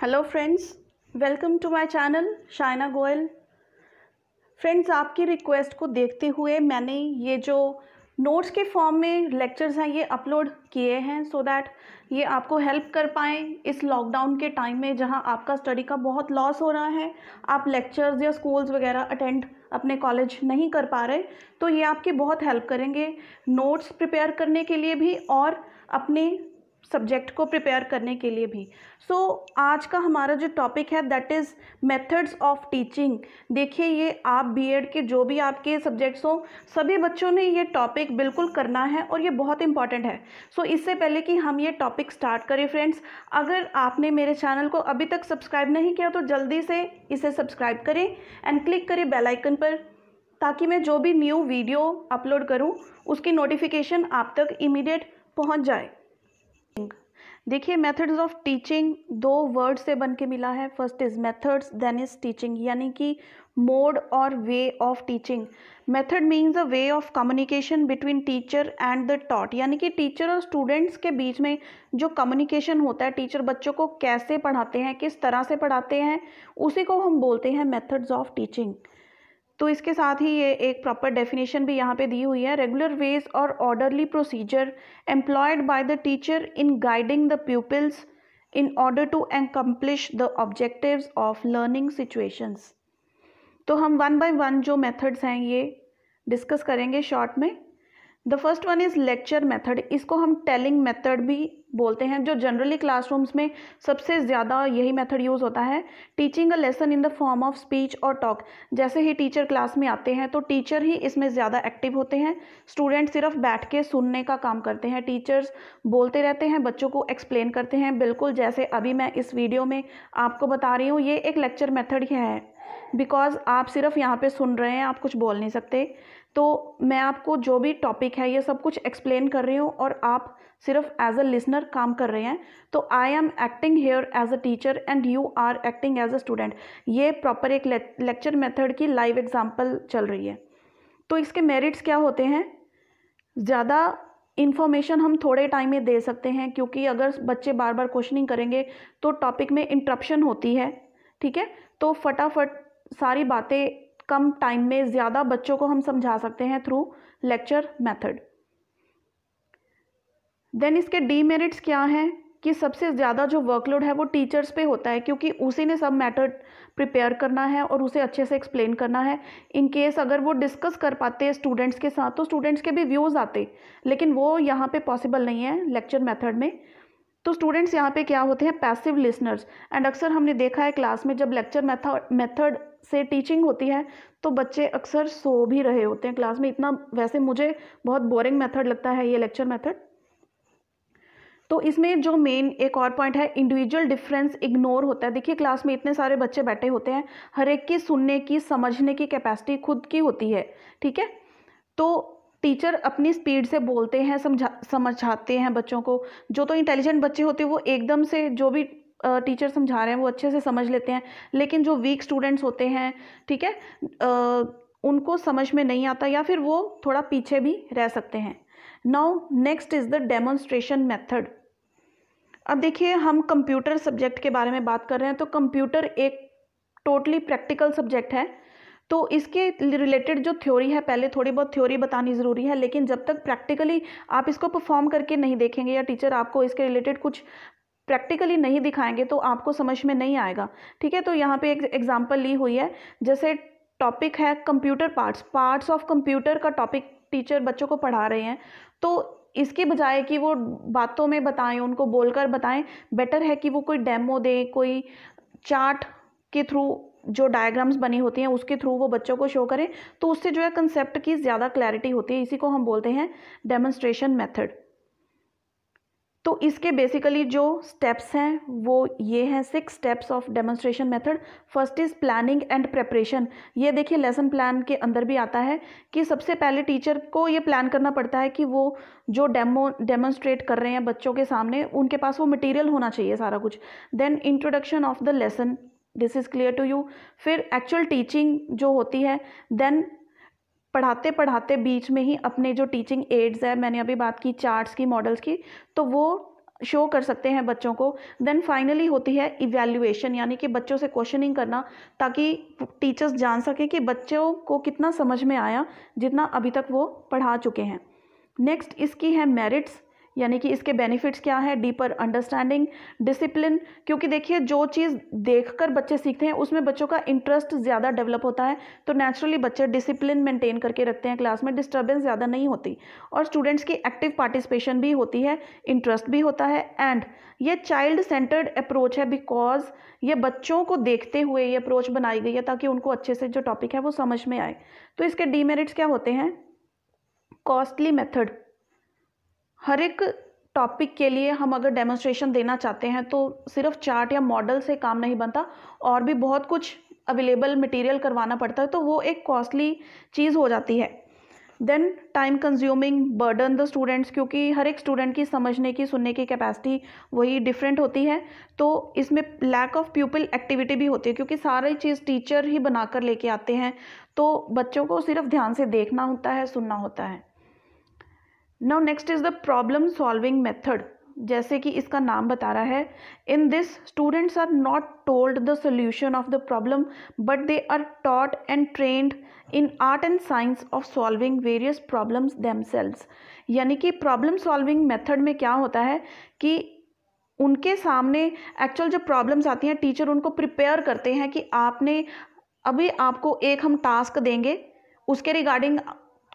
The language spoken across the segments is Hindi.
Hello friends welcome to my channel Shaina Goyal friends आपकी रिक्वेस्ट को देखते हुए मैंने ये जो नोट्स के फॉर्म में लेक्चर्स हैं ये अपलोड किए हैं सो so दैट ये आपको हेल्प कर पाएँ इस लॉकडाउन के टाइम में जहां आपका स्टडी का बहुत लॉस हो रहा है आप लेक्चर्स या स्कूल्स वगैरह अटेंड अपने कॉलेज नहीं कर पा रहे तो ये आपकी बहुत हेल्प करेंगे नोट्स प्रिपेयर करने के लिए भी और अपने सब्जेक्ट को प्रिपेयर करने के लिए भी सो so, आज का हमारा जो टॉपिक है that is methods of teaching देखिए ये आप बीएड के जो भी आपके सब्जेक्ट्स हों सभी बच्चों ने ये टॉपिक बिल्कुल करना है और ये बहुत इंपॉर्टेंट है सो so, इससे पहले कि हम ये टॉपिक स्टार्ट करें फ्रेंड्स अगर आपने मेरे चैनल को अभी तक सब्सक्राइब नहीं किया तो जल्दी से इसे सब्सक्राइब करें एंड क्लिक करें बेलाइकन पर ताकि मैं जो भी न्यू वीडियो अपलोड करूँ उसकी नोटिफिकेशन आप तक इमीडिएट पहुँच जाए देखिए मेथड्स ऑफ टीचिंग दो वर्ड से बन के मिला है first is methods then is teaching यानी कि मोड और way of teaching method means a way of communication between teacher and the taught यानी कि टीचर और स्टूडेंट्स के बीच में जो कम्युनिकेशन होता है टीचर बच्चों को कैसे पढ़ाते हैं किस तरह से पढ़ाते हैं उसी को हम बोलते हैं मेथड्स ऑफ टीचिंग तो इसके साथ ही ये एक प्रॉपर डेफिनेशन भी यहाँ पे दी हुई है रेगुलर वेज और orderly procedure employed by the teacher in guiding the peoples in order to accomplish the objective of learning situations तो हम वन बाय वन जो मेथड्स हैं ये डिस्कस करेंगे शॉर्ट में the first one is lecture method इसको हम टेलिंग मेथड भी बोलते हैं जो जनरली क्लासरूम्स में सबसे ज़्यादा यही मेथड यूज़ होता है teaching a lesson in the form of speech और टॉक जैसे ही टीचर क्लास में आते हैं तो टीचर ही इसमें ज़्यादा एक्टिव होते हैं स्टूडेंट सिर्फ बैठ के सुनने का काम करते हैं टीचर्स बोलते रहते हैं बच्चों को एक्सप्लेन करते हैं बिल्कुल जैसे अभी मैं इस वीडियो में आपको बता रही हूँ ये एक लेक्चर ही है बिकॉज़ आप सिर्फ यहाँ पर सुन रहे हैं आप कुछ बोल नहीं सकते तो मैं आपको जो भी टॉपिक है ये सब कुछ एक्सप्लेन कर रही हूँ और आप सिर्फ एज अ लिसनर काम कर रहे हैं तो I am acting here as a teacher and you are acting as a student ये प्रॉपर एक लेक्चर मेथड की लाइव एग्जाम्पल चल रही है तो इसके मेरिट्स क्या होते हैं ज़्यादा इन्फॉर्मेशन हम थोड़े टाइम में दे सकते हैं क्योंकि अगर बच्चे बार बार क्वेश्चनिंग करेंगे तो टॉपिक में इंटरप्शन होती है ठीक है तो फटाफट सारी बातें कम टाइम में ज़्यादा बच्चों को हम समझा सकते हैं थ्रू लेक्चर मेथड देन इसके डीमेरिट्स क्या हैं कि सबसे ज़्यादा जो वर्कलोड है वो टीचर्स पे होता है क्योंकि उसी ने सब मैटर प्रिपेयर करना है और उसे अच्छे से एक्सप्लेन करना है इन केस अगर वो डिस्कस कर पाते स्टूडेंट्स के साथ तो स्टूडेंट्स के भी व्यूज़ आते लेकिन वो यहाँ पे पॉसिबल नहीं है लेक्चर मेथड में तो स्टूडेंट्स यहाँ पे क्या होते हैं पैसिव लिसनर्स एंड अक्सर हमने देखा है क्लास में जब लेक्चर मैथ मेथड से टीचिंग होती है तो बच्चे अक्सर सो भी रहे होते हैं क्लास में इतना वैसे मुझे बहुत बोरिंग मेथड लगता है ये लेक्चर मेथड तो इसमें जो मेन एक और पॉइंट है इंडिविजुअल डिफरेंस इग्नोर होता है देखिए क्लास में इतने सारे बच्चे बैठे होते हैं हर एक की सुनने की समझने की कैपेसिटी खुद की होती है ठीक है तो टीचर अपनी स्पीड से बोलते हैं समझा समझाते हैं बच्चों को जो तो इंटेलिजेंट बच्चे होते हैं वो एकदम से जो भी टीचर समझा रहे हैं वो अच्छे से समझ लेते हैं लेकिन जो वीक स्टूडेंट्स होते हैं ठीक है उनको समझ में नहीं आता या फिर वो थोड़ा पीछे भी रह सकते हैं now next is the demonstration method अब देखिए हम कंप्यूटर सब्जेक्ट के बारे में बात कर रहे हैं तो कंप्यूटर एक टोटली प्रैक्टिकल सब्जेक्ट है तो इसके रिलेटेड जो थ्योरी है पहले थोड़ी बहुत थ्योरी बतानी ज़रूरी है लेकिन जब तक प्रैक्टिकली आप इसको परफॉर्म करके नहीं देखेंगे या टीचर आपको इसके रिलेटेड कुछ प्रैक्टिकली नहीं दिखाएंगे तो आपको समझ में नहीं आएगा ठीक है तो यहाँ पे एक एग्ज़ाम्पल ली हुई है जैसे टॉपिक है computer parts parts of computer का टॉपिक टीचर बच्चों को पढ़ा रहे हैं तो इसके बजाय कि वो बातों में बताएं उनको बोलकर बताएं बेटर है कि वो कोई डेमो दें कोई चार्ट के थ्रू जो डायग्राम्स बनी होती हैं उसके थ्रू वो बच्चों को शो करें तो उससे जो है कंसेप्ट की ज़्यादा क्लैरिटी होती है इसी को हम बोलते हैं डेमोन्स्ट्रेशन मेथड तो इसके बेसिकली जो स्टेप्स हैं वो ये हैं six steps of demonstration method first is planning and preparation ये देखिए लेसन प्लान के अंदर भी आता है कि सबसे पहले टीचर को ये प्लान करना पड़ता है कि वो जो डेमो डेमोन्स्ट्रेट कर रहे हैं बच्चों के सामने उनके पास वो मटेरियल होना चाहिए सारा कुछ then introduction of the lesson this is clear to you फिर एक्चुअल टीचिंग जो होती है देन पढ़ाते पढ़ाते बीच में ही अपने जो टीचिंग एड्स है मैंने अभी बात की चार्ट्स की मॉडल्स की तो वो शो कर सकते हैं बच्चों को देन फाइनली होती है इवेल्यूएशन यानी कि बच्चों से क्वेश्चनिंग करना ताकि टीचर्स जान सकें कि बच्चों को कितना समझ में आया जितना अभी तक वो पढ़ा चुके हैं नेक्स्ट इसकी है मेरिट्स यानी कि इसके बेनिफिट्स क्या है डीपर अंडरस्टैंडिंग डिसिप्लिन क्योंकि देखिए जो चीज़ देखकर बच्चे सीखते हैं उसमें बच्चों का इंटरेस्ट ज़्यादा डेवलप होता है तो नेचुरली बच्चे डिसिप्लिन मेंटेन करके रखते हैं क्लास में डिस्टर्बेंस ज़्यादा नहीं होती और स्टूडेंट्स की एक्टिव पार्टिसिपेशन भी होती है इंटरेस्ट भी होता है एंड ये चाइल्ड सेंटर्ड अप्रोच है बिकॉज ये बच्चों को देखते हुए ये अप्रोच बनाई गई है ताकि उनको अच्छे से जो टॉपिक है वो समझ में आए तो इसके डीमेरिट्स क्या होते हैं कॉस्टली मेथड हर एक टॉपिक के लिए हम अगर डेमोस्ट्रेशन देना चाहते हैं तो सिर्फ चार्ट या मॉडल से काम नहीं बनता और भी बहुत कुछ अवेलेबल मटेरियल करवाना पड़ता है तो वो एक कॉस्टली चीज़ हो जाती है then time consuming burden the students क्योंकि हर एक स्टूडेंट की समझने की सुनने की कैपेसिटी वही डिफरेंट होती है तो इसमें लैक ऑफ पीपल एक्टिविटी भी होती है क्योंकि सारी चीज़ टीचर ही बनाकर लेके आते हैं तो बच्चों को सिर्फ ध्यान से देखना होता है सुनना होता है now next is the problem solving method जैसे कि इसका नाम बता रहा है in this students are not told the solution of the problem but they are taught and trained in art and science of solving various problems themselves यानी कि प्रॉब्लम सॉल्विंग मेथड में क्या होता है कि उनके सामने एक्चुअल जो प्रॉब्लम्स आती हैं टीचर उनको प्रिपेयर करते हैं कि आपने अभी आपको एक हम टास्क देंगे उसके रिगार्डिंग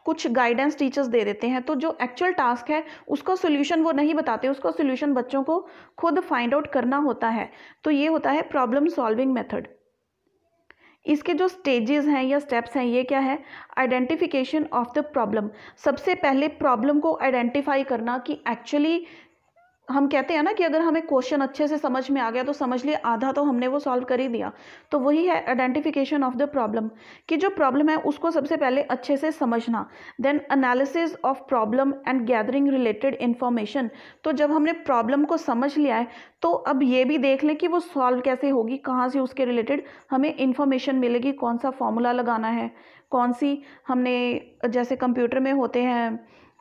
कुछ गाइडेंस टीचर्स दे देते हैं तो जो एक्चुअल टास्क है उसका सोल्यूशन वो नहीं बताते उसका सोल्यूशन बच्चों को खुद फाइंड आउट करना होता है तो ये होता है प्रॉब्लम सॉल्विंग मेथड इसके जो स्टेजेस हैं या स्टेप्स हैं ये क्या है आइडेंटिफिकेशन ऑफ द प्रॉब्लम सबसे पहले प्रॉब्लम को आइडेंटिफाई करना कि एक्चुअली हम कहते हैं ना कि अगर हमें क्वेश्चन अच्छे से समझ में आ गया तो समझ लिए आधा तो हमने वो सॉल्व कर ही दिया तो वही है आइडेंटिफिकेशन ऑफ द प्रॉब्लम कि जो प्रॉब्लम है उसको सबसे पहले अच्छे से समझना then analysis of problem and gathering related information तो जब हमने प्रॉब्लम को समझ लिया है तो अब ये भी देख लें कि वो सॉल्व कैसे होगी कहाँ से उसके रिलेटेड हमें इन्फॉर्मेशन मिलेगी कौन सा फॉर्मूला लगाना है कौन सी हमने जैसे कंप्यूटर में होते हैं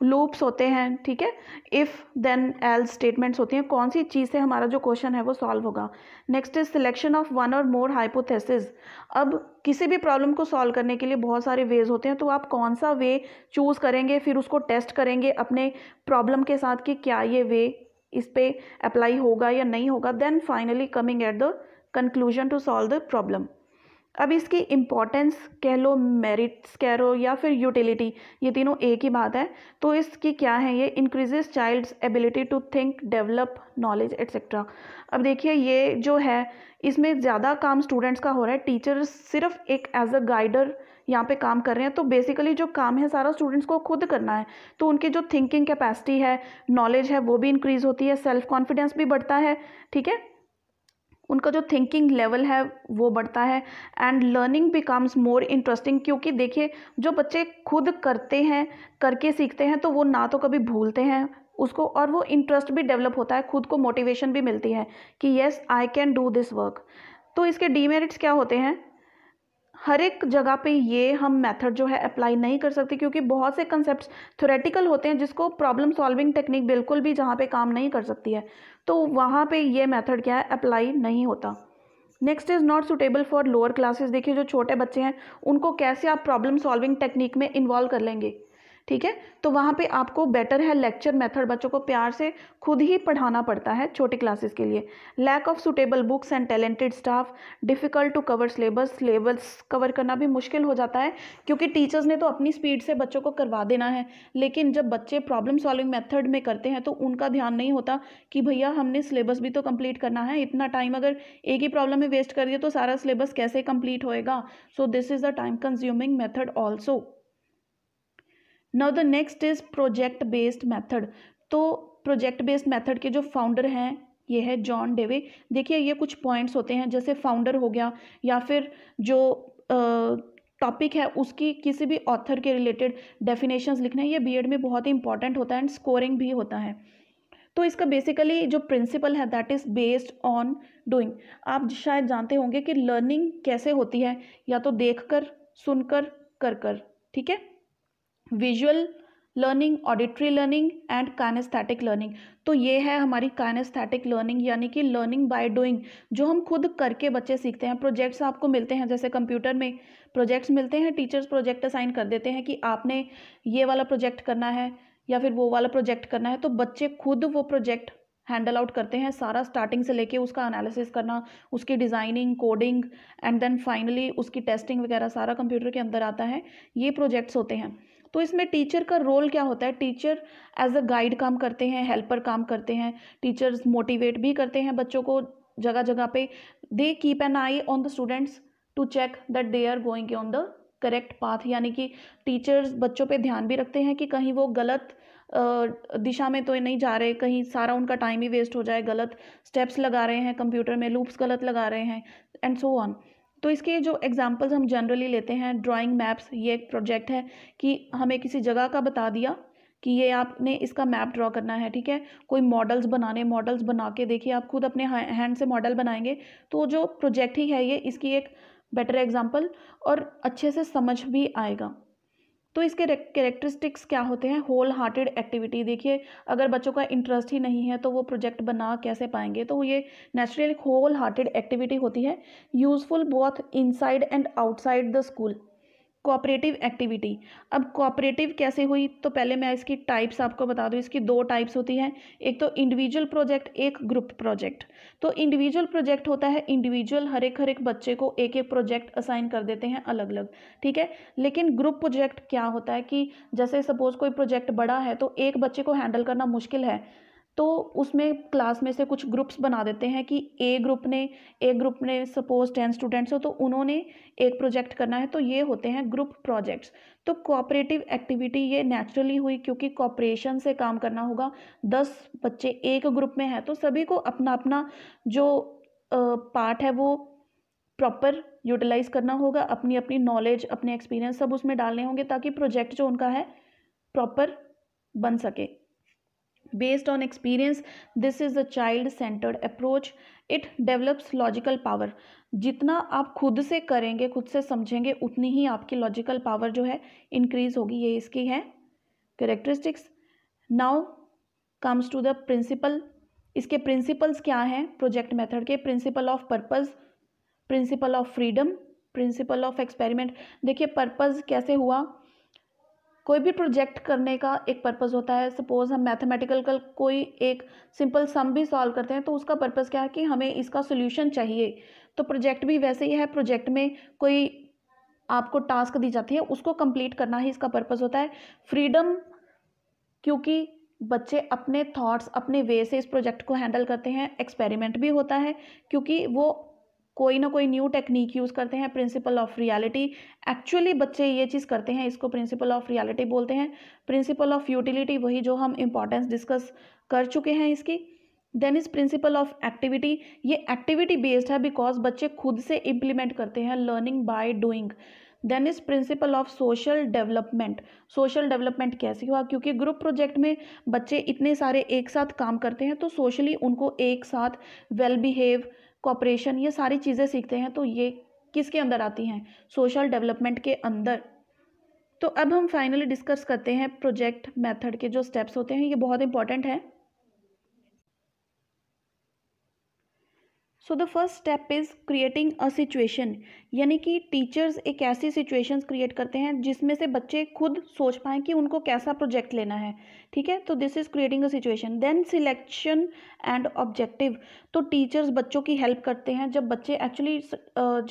लूप्स होते हैं ठीक है इफ़ देन एल स्टेटमेंट्स होती हैं कौन सी चीज़ से हमारा जो क्वेश्चन है वो सॉल्व होगा next is selection of one or more hypothesis अब किसी भी प्रॉब्लम को सॉल्व करने के लिए बहुत सारे वेज होते हैं तो आप कौन सा वे चूज़ करेंगे फिर उसको टेस्ट करेंगे अपने प्रॉब्लम के साथ कि क्या ये वे इस पर अप्लाई होगा या नहीं होगा then finally coming at the conclusion to solve the problem अब इसकी इम्पोर्टेंस कह लो मेरिट्स कह लो या फिर यूटिलिटी ये तीनों एक ही बात है तो इसकी क्या है ये increases child's ability to think develop knowledge etcetera अब देखिए ये जो है इसमें ज़्यादा काम स्टूडेंट्स का हो रहा है टीचर्स सिर्फ एक एज अ गाइडर यहाँ पे काम कर रहे हैं तो बेसिकली जो काम है सारा स्टूडेंट्स को खुद करना है तो उनकी जो थिंकिंग कैपेसिटी है नॉलेज है वो भी इंक्रीज़ होती है सेल्फ कॉन्फिडेंस भी बढ़ता है ठीक है उनका जो थिंकिंग लेवल है वो बढ़ता है and learning becomes more interesting क्योंकि देखिए जो बच्चे खुद करते हैं करके सीखते हैं तो वो ना तो कभी भूलते हैं उसको और वो इंटरेस्ट भी डेवलप होता है खुद को मोटिवेशन भी मिलती है कि yes I can do this work तो इसके डीमेरिट्स क्या होते हैं हर एक जगह पे ये हम मेथड जो है अप्लाई नहीं कर सकते क्योंकि बहुत से कंसेप्ट थोरेटिकल होते हैं जिसको प्रॉब्लम सॉल्विंग टेक्निक बिल्कुल भी जहाँ पे काम नहीं कर सकती है तो वहाँ पे ये मेथड क्या है अप्लाई नहीं होता next is not suitable for lower classes देखिए जो छोटे बच्चे हैं उनको कैसे आप प्रॉब्लम सॉल्विंग टेक्निक में इन्वॉल्व कर लेंगे ठीक है तो वहाँ पे आपको बेटर है लेक्चर मेथड बच्चों को प्यार से खुद ही पढ़ाना पड़ता है छोटी क्लासेस के लिए lack of suitable books and talented staff difficult to cover syllabus syllabus cover करना भी मुश्किल हो जाता है क्योंकि टीचर्स ने तो अपनी स्पीड से बच्चों को करवा देना है लेकिन जब बच्चे प्रॉब्लम सॉल्विंग मेथड में करते हैं तो उनका ध्यान नहीं होता कि भैया हमने सिलेबस भी तो कम्प्लीट करना है इतना टाइम अगर एक ही प्रॉब्लम में वेस्ट कर दिया तो सारा सिलेबस कैसे कम्प्लीट होएगा so this is the time consuming method also now the next is project based method तो प्रोजेक्ट बेस्ड मेथड के जो फाउंडर हैं ये है जॉन डेवे देखिए ये कुछ पॉइंट्स होते हैं जैसे फाउंडर हो गया या फिर जो टॉपिक है उसकी किसी भी ऑथर के रिलेटेड डेफिनेशंस लिखना ये बीएड में बहुत ही इंपॉर्टेंट होता है एंड स्कोरिंग भी होता है तो इसका बेसिकली जो प्रिंसिपल है that is based on doing आप शायद जानते होंगे कि लर्निंग कैसे होती है या तो देख कर सुनकर कर कर ठीक है visual learning auditory learning and kinaesthetic learning तो ये है हमारी कानेस्थैटिक लर्निंग यानी कि लर्निंग बाय डूइंग जो हम खुद करके बच्चे सीखते हैं प्रोजेक्ट्स आपको मिलते हैं जैसे कंप्यूटर में प्रोजेक्ट्स मिलते हैं टीचर्स प्रोजेक्ट असाइन कर देते हैं कि आपने ये वाला प्रोजेक्ट करना है या फिर वो वाला प्रोजेक्ट करना है तो बच्चे खुद वो प्रोजेक्ट हैंडल आउट करते हैं सारा स्टार्टिंग से लेके उसका एनालिसिस करना उसकी designing coding and then finally उसकी टेस्टिंग वगैरह सारा कंप्यूटर के अंदर आता है ये प्रोजेक्ट्स होते हैं तो इसमें टीचर का रोल क्या होता है टीचर एज अ गाइड काम करते हैं हेल्पर काम करते हैं टीचर्स मोटिवेट भी करते हैं बच्चों को जगह जगह पे they keep an eye on the students to check that they are going on the correct path यानी कि टीचर्स बच्चों पे ध्यान भी रखते हैं कि कहीं वो गलत दिशा में तो नहीं जा रहे कहीं सारा उनका टाइम ही वेस्ट हो जाए गलत स्टेप्स लगा रहे हैं कंप्यूटर में लूप्स गलत लगा रहे हैं एंड सो ऑन तो इसके जो एग्जांपल्स हम जनरली लेते हैं ड्राइंग मैप्स ये एक प्रोजेक्ट है कि हमें किसी जगह का बता दिया कि ये आपने इसका मैप ड्रॉ करना है ठीक है कोई मॉडल्स बनाने मॉडल्स बना के देखिए आप खुद अपने हैंड से मॉडल बनाएंगे तो जो प्रोजेक्ट ही है ये इसकी एक बेटर एग्जाम्पल और अच्छे से समझ भी आएगा तो इसके कैरेक्टरिस्टिक्स क्या होते हैं होल हार्टेड एक्टिविटी देखिए अगर बच्चों का इंटरेस्ट ही नहीं है तो वो प्रोजेक्ट बना कैसे पाएंगे तो ये नेचुरल होल हार्टेड एक्टिविटी होती है useful both inside and outside the school cooperative activity अब कोऑपरेटिव कैसे हुई तो पहले मैं इसकी टाइप्स आपको बता दूं इसकी दो टाइप्स होती हैं एक तो इंडिविजुअल प्रोजेक्ट एक ग्रुप प्रोजेक्ट तो इंडिविजुअल प्रोजेक्ट होता है इंडिविजुअल हर एक हर एक बच्चे को एक एक प्रोजेक्ट असाइन कर देते हैं अलग अलग ठीक है लेकिन ग्रुप प्रोजेक्ट क्या होता है कि जैसे सपोज कोई प्रोजेक्ट बड़ा है तो एक बच्चे को हैंडल करना मुश्किल है तो उसमें क्लास में से कुछ ग्रुप्स बना देते हैं कि ए ग्रुप ने ए ग्रुप ने सपोज टेन स्टूडेंट्स हो तो उन्होंने एक प्रोजेक्ट करना है तो ये होते हैं ग्रुप प्रोजेक्ट्स तो कोऑपरेटिव एक्टिविटी ये नेचुरली हुई क्योंकि कॉपरेशन से काम करना होगा दस बच्चे एक ग्रुप में है तो सभी को अपना अपना जो पार्ट है वो प्रॉपर यूटिलाइज करना होगा अपनी अपनी नॉलेज अपने एक्सपीरियंस सब उसमें डालने होंगे ताकि प्रोजेक्ट जो उनका है प्रॉपर बन सके based on experience this is a child centered approach it develops logical power जितना आप खुद से करेंगे खुद से समझेंगे उतनी ही आपकी लॉजिकल पावर जो है इंक्रीज होगी ये इसकी है characteristics now comes to the principle इसके प्रिंसिपल्स क्या हैं प्रोजेक्ट मेथड के principle of purpose principle of freedom principle of experiment देखिए पर्पज़ कैसे हुआ कोई भी प्रोजेक्ट करने का एक पर्पज़ होता है सपोज़ हम मैथमेटिकल का कोई एक सिंपल सम भी सॉल्व करते हैं तो उसका पर्पज़ क्या है कि हमें इसका सोल्यूशन चाहिए तो प्रोजेक्ट भी वैसे ही है प्रोजेक्ट में कोई आपको टास्क दी जाती है उसको कंप्लीट करना ही इसका पर्पज़ होता है फ्रीडम क्योंकि बच्चे अपने थॉट्स अपने वे से इस प्रोजेक्ट को हैंडल करते हैं एक्सपेरिमेंट भी होता है क्योंकि वो कोई ना कोई न्यू टेक्निक यूज़ करते हैं प्रिंसिपल ऑफ रियलिटी एक्चुअली बच्चे ये चीज़ करते हैं इसको प्रिंसिपल ऑफ रियलिटी बोलते हैं प्रिंसिपल ऑफ यूटिलिटी वही जो हम इंपॉर्टेंस डिस्कस कर चुके हैं इसकी then is principle of activity ये एक्टिविटी बेस्ड है बिकॉज बच्चे खुद से इम्प्लीमेंट करते हैं learning by doing then is principle of social development social development कैसे हुआ क्योंकि ग्रुप प्रोजेक्ट में बच्चे इतने सारे एक साथ काम करते हैं तो सोशली उनको एक साथ वेल well बिहेव कॉपरेशन ये सारी चीज़ें सीखते हैं तो ये किसके अंदर आती हैं सोशल डेवलपमेंट के अंदर तो अब हम फाइनली डिस्कस करते हैं प्रोजेक्ट मेथड के जो स्टेप्स होते हैं ये बहुत इंपॉर्टेंट हैं so the first step is creating a situation यानी कि टीचर्स एक ऐसी सिचुएशन क्रिएट करते हैं जिसमें से बच्चे खुद सोच पाएँ कि उनको कैसा प्रोजेक्ट लेना है ठीक है तो this is creating a situation then selection and objective तो टीचर्स बच्चों की हेल्प करते हैं जब बच्चे एक्चुअली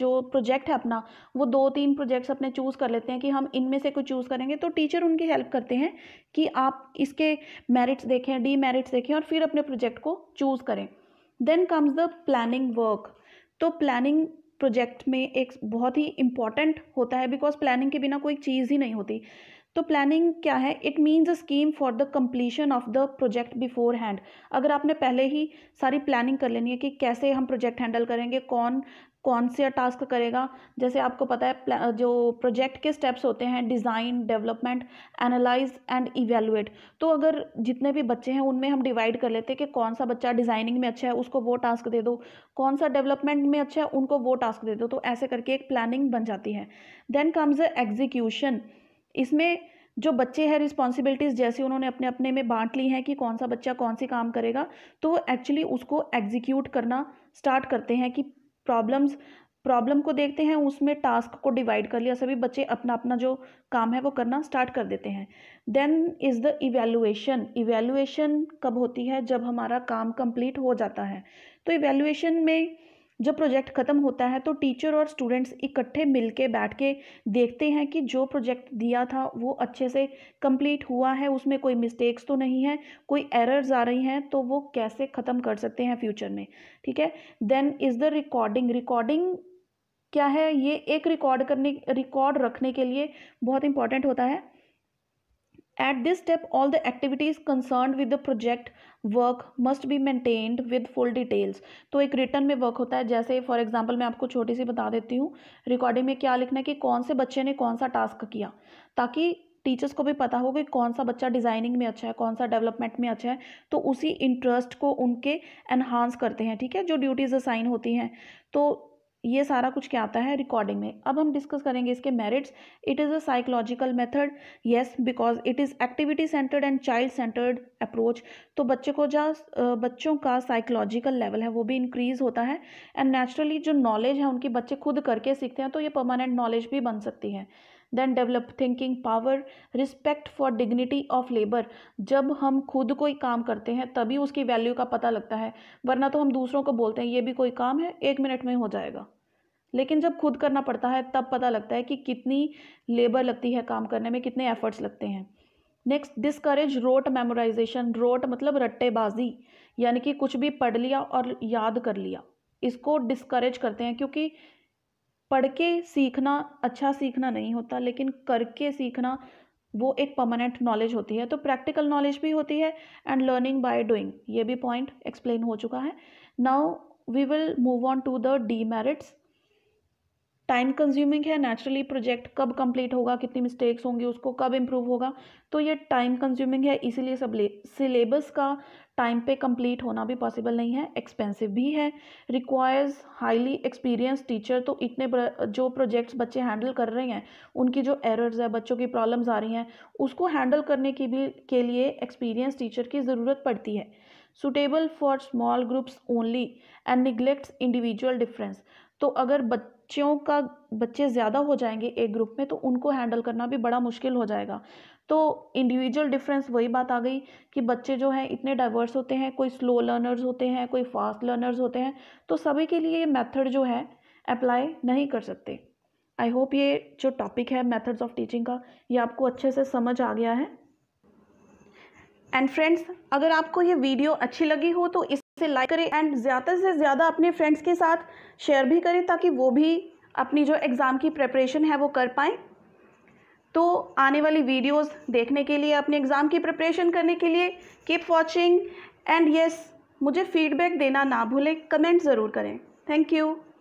जो प्रोजेक्ट है अपना वो दो तीन प्रोजेक्ट्स अपने चूज़ कर लेते हैं कि हम इनमें से कुछ चूज़ करेंगे तो टीचर उनकी हेल्प करते हैं कि आप इसके मेरिट्स देखें डी मेरिट्स देखें और फिर अपने प्रोजेक्ट को चूज़ करें then comes the planning work तो प्लानिंग प्रोजेक्ट में एक बहुत ही इम्पॉर्टेंट होता है बिकॉज प्लानिंग के बिना कोई चीज़ ही नहीं होती तो प्लानिंग क्या है it means a scheme for the completion of the project beforehand अगर आपने पहले ही सारी प्लानिंग कर लेनी है कि कैसे हम प्रोजेक्ट हैंडल करेंगे कौन कौन सा टास्क करेगा जैसे आपको पता है जो प्रोजेक्ट के स्टेप्स होते हैं design development analyse and evaluate तो अगर जितने भी बच्चे हैं उनमें हम डिवाइड कर लेते हैं कि कौन सा बच्चा डिज़ाइनिंग में अच्छा है उसको वो टास्क दे दो कौन सा डेवलपमेंट में अच्छा है उनको वो टास्क दे दो तो ऐसे करके एक प्लानिंग बन जाती है देन कम्स एग्जीक्यूशन इसमें जो बच्चे हैं रिस्पॉन्सिबिलिटीज़ जैसे उन्होंने अपने अपने में बांट ली हैं कि कौन सा बच्चा कौन सी काम करेगा तो एक्चुअली उसको एग्जीक्यूट करना स्टार्ट करते हैं कि प्रॉब्लम्स प्रॉब्लम को देखते हैं उसमें टास्क को डिवाइड कर लिया सभी बच्चे अपना अपना जो काम है वो करना स्टार्ट कर देते हैं then is the evaluation evaluation कब होती है जब हमारा काम कंप्लीट हो जाता है तो इवेलुएशन में जब प्रोजेक्ट ख़त्म होता है तो टीचर और स्टूडेंट्स इकट्ठे मिल के बैठ के देखते हैं कि जो प्रोजेक्ट दिया था वो अच्छे से कंप्लीट हुआ है उसमें कोई मिस्टेक्स तो नहीं है कोई एरर्स आ रही हैं तो वो कैसे ख़त्म कर सकते हैं फ्यूचर में ठीक है then is the recording recording क्या है ये एक रिकॉर्ड करने रिकॉर्ड रखने के लिए बहुत इंपॉर्टेंट होता है At this step, all the activities concerned with the project work must be maintained with full details. तो एक रिटर्न में वर्क होता है जैसे फॉर एग्जाम्पल मैं आपको छोटी सी बता देती हूँ रिकॉर्डिंग में क्या लिखना है कि कौन से बच्चे ने कौन सा टास्क किया ताकि टीचर्स को भी पता हो कि कौन सा बच्चा डिज़ाइनिंग में अच्छा है कौन सा डेवलपमेंट में अच्छा है तो उसी इंटरेस्ट को उनके एनहांस करते हैं ठीक है जो ड्यूटीज़ असाइन होती हैं तो ये सारा कुछ क्या आता है रिकॉर्डिंग में अब हम डिस्कस करेंगे इसके merits it is a psychological method yes because it is activity centred and child centred approach तो बच्चे को जहाँ बच्चों का साइकोलॉजिकल लेवल है वो भी इंक्रीज़ होता है एंड नेचुरली जो नॉलेज है उनकी बच्चे खुद करके सीखते हैं तो ये परमानेंट नॉलेज भी बन सकती है then develop thinking power respect for dignity of labour जब हम खुद कोई काम करते हैं तभी उसकी वैल्यू का पता लगता है वरना तो हम दूसरों को बोलते हैं ये भी कोई काम है एक मिनट में हो जाएगा लेकिन जब खुद करना पड़ता है तब पता लगता है कि कितनी लेबर लगती है काम करने में कितने एफर्ट्स लगते हैं next discourage rote memorisation rote मतलब रट्टेबाजी यानी कि कुछ भी पढ़ लिया और याद कर लिया इसको डिस्करेज करते हैं क्योंकि पढ़ के सीखना अच्छा सीखना नहीं होता लेकिन करके सीखना वो एक परमानेंट नॉलेज होती है तो प्रैक्टिकल नॉलेज भी होती है एंड लर्निंग बाय डूइंग ये भी पॉइंट एक्सप्लेन हो चुका है now we will move on to the demerits time consuming है नेचुरली प्रोजेक्ट कब कंप्लीट होगा कितनी मिस्टेक्स होंगी उसको कब इम्प्रूव होगा तो ये टाइम कंज्यूमिंग है इसीलिए सब सिलेबस का टाइम पे कंप्लीट होना भी पॉसिबल नहीं है एक्सपेंसिव भी है रिक्वायर्स हाईली एक्सपीरियंस टीचर तो इतने जो प्रोजेक्ट्स बच्चे हैंडल कर रहे हैं उनकी जो एरर्स है बच्चों की प्रॉब्लम्स आ रही हैं उसको हैंडल करने की भी के लिए एक्सपीरियंस टीचर की ज़रूरत पड़ती है suitable for small groups only and neglects individual difference तो अगर बच बच्चों का बच्चे ज़्यादा हो जाएंगे एक ग्रुप में तो उनको हैंडल करना भी बड़ा मुश्किल हो जाएगा तो इंडिविजुअल डिफरेंस वही बात आ गई कि बच्चे जो हैं इतने डाइवर्स होते हैं कोई स्लो लर्नर्स होते हैं कोई फास्ट लर्नर्स होते हैं तो सभी के लिए ये मेथड जो है अप्लाई नहीं कर सकते आई होप ये जो टॉपिक है मेथड्स ऑफ टीचिंग का ये आपको अच्छे से समझ आ गया है एंड फ्रेंड्स अगर आपको ये वीडियो अच्छी लगी हो तो इस इसे लाइक करें एंड ज़्यादा से ज़्यादा अपने फ्रेंड्स के साथ शेयर भी करें ताकि वो भी अपनी जो एग्ज़ाम की प्रिपरेशन है वो कर पाएँ तो आने वाली वीडियोस देखने के लिए अपने एग्ज़ाम की प्रिपरेशन करने के लिए कीप वॉचिंग एंड यस मुझे फीडबैक देना ना भूलें कमेंट ज़रूर करें थैंक यू